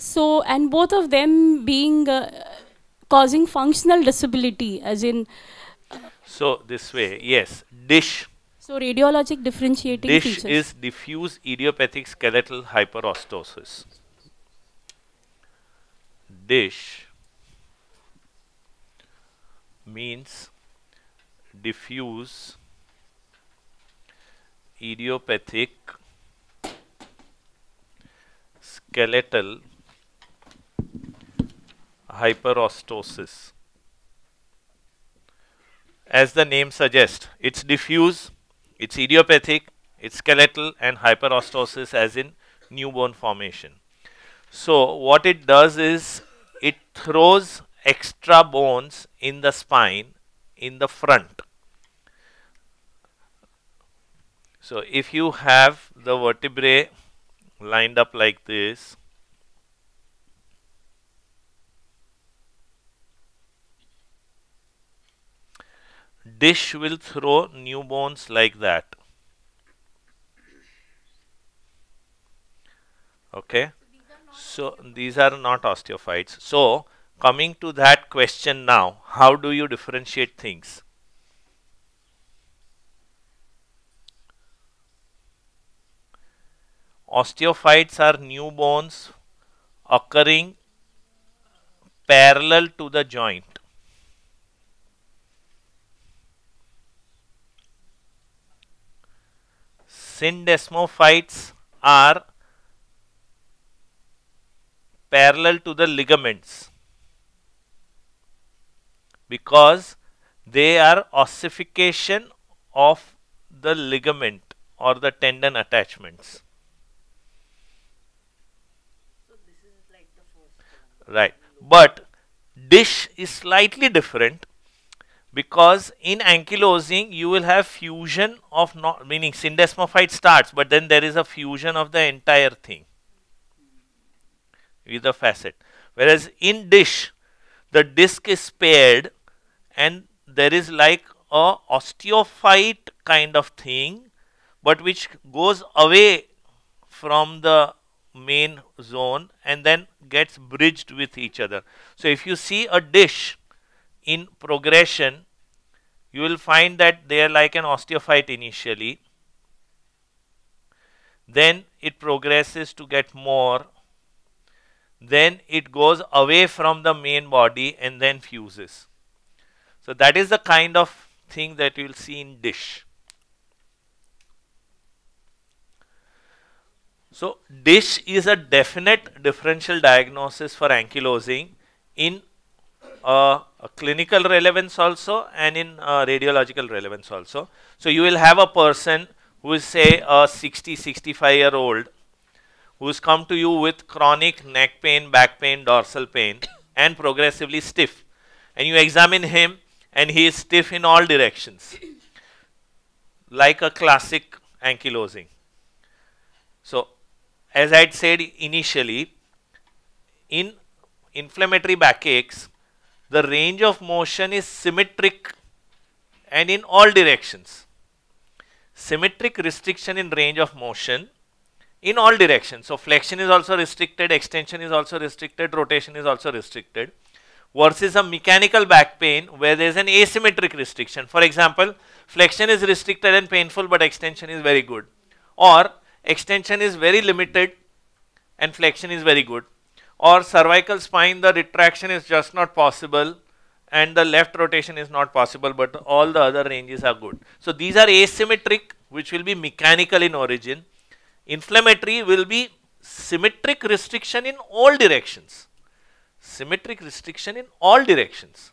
So, and both of them being uh, causing functional disability, as in. so, this way, yes, DISH. So, radiologic differentiating DISH features. is diffuse idiopathic skeletal hyperostosis. DISH means diffuse idiopathic skeletal hyperostosis. As the name suggests, it's diffuse, it's idiopathic, it's skeletal and hyperostosis as in newborn formation. So what it does is it throws extra bones in the spine in the front. So if you have the vertebrae lined up like this dish will throw new bones like that. Okay. So these are not osteophytes. So coming to that question now, how do you differentiate things? Osteophytes are new bones occurring parallel to the joint. syndesmophytes are parallel to the ligaments because they are ossification of the ligament or the tendon attachments. right. But dish is slightly different because in ankylosing you will have fusion of not meaning syndesmophyte starts but then there is a fusion of the entire thing with the facet whereas in dish the disc is spared and there is like a osteophyte kind of thing but which goes away from the main zone and then gets bridged with each other so if you see a dish in progression you will find that they are like an osteophyte initially then it progresses to get more then it goes away from the main body and then fuses so that is the kind of thing that you will see in dish so dish is a definite differential diagnosis for ankylosing in a clinical relevance also and in uh, radiological relevance also. So you will have a person who is say a 60, 65 year old who's come to you with chronic neck pain, back pain, dorsal pain and progressively stiff and you examine him and he is stiff in all directions like a classic ankylosing. So as I had said initially in inflammatory backaches the range of motion is symmetric and in all directions. Symmetric restriction in range of motion in all directions. So flexion is also restricted, extension is also restricted, rotation is also restricted versus a mechanical back pain where there is an asymmetric restriction. For example, flexion is restricted and painful but extension is very good or extension is very limited and flexion is very good or cervical spine the retraction is just not possible and the left rotation is not possible but all the other ranges are good. So these are asymmetric which will be mechanical in origin. Inflammatory will be symmetric restriction in all directions. Symmetric restriction in all directions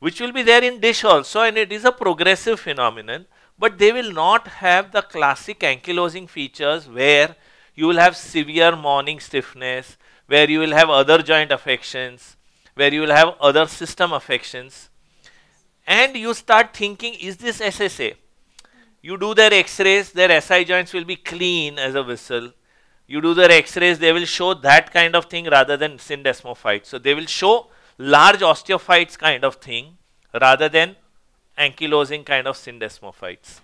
which will be there in dish also and it is a progressive phenomenon but they will not have the classic ankylosing features where you will have severe morning stiffness, where you will have other joint affections, where you will have other system affections. And you start thinking, is this SSA? You do their x-rays, their SI joints will be clean as a whistle. You do their x-rays, they will show that kind of thing rather than syndesmophytes. So they will show large osteophytes kind of thing rather than ankylosing kind of syndesmophytes.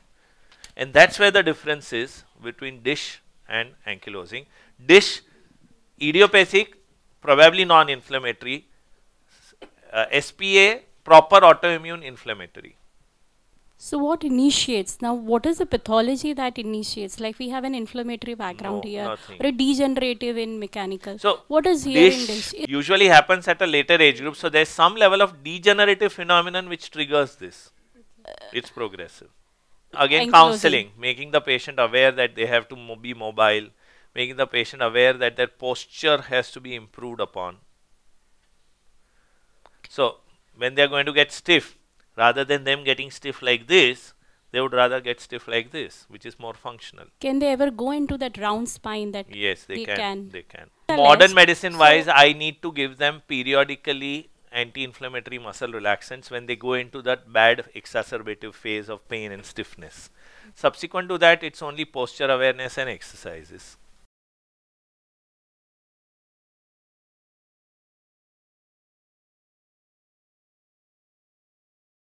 And that's where the difference is between dish and ankylosing. Dish idiopathic, probably non-inflammatory, uh, SPA, proper autoimmune inflammatory. So what initiates? Now, what is the pathology that initiates? Like we have an inflammatory background no, here, nothing. or a degenerative in mechanical. So what is here this in this? Usually happens at a later age group. So there's some level of degenerative phenomenon which triggers this. Uh, it's progressive. Again, counseling, making the patient aware that they have to mo be mobile, making the patient aware that their posture has to be improved upon. So when they are going to get stiff, rather than them getting stiff like this, they would rather get stiff like this, which is more functional. Can they ever go into that round spine that Yes, they, they can, can, They can. Modern medicine wise, so I need to give them periodically anti-inflammatory muscle relaxants when they go into that bad exacerbative phase of pain and stiffness. Subsequent to that, it's only posture awareness and exercises.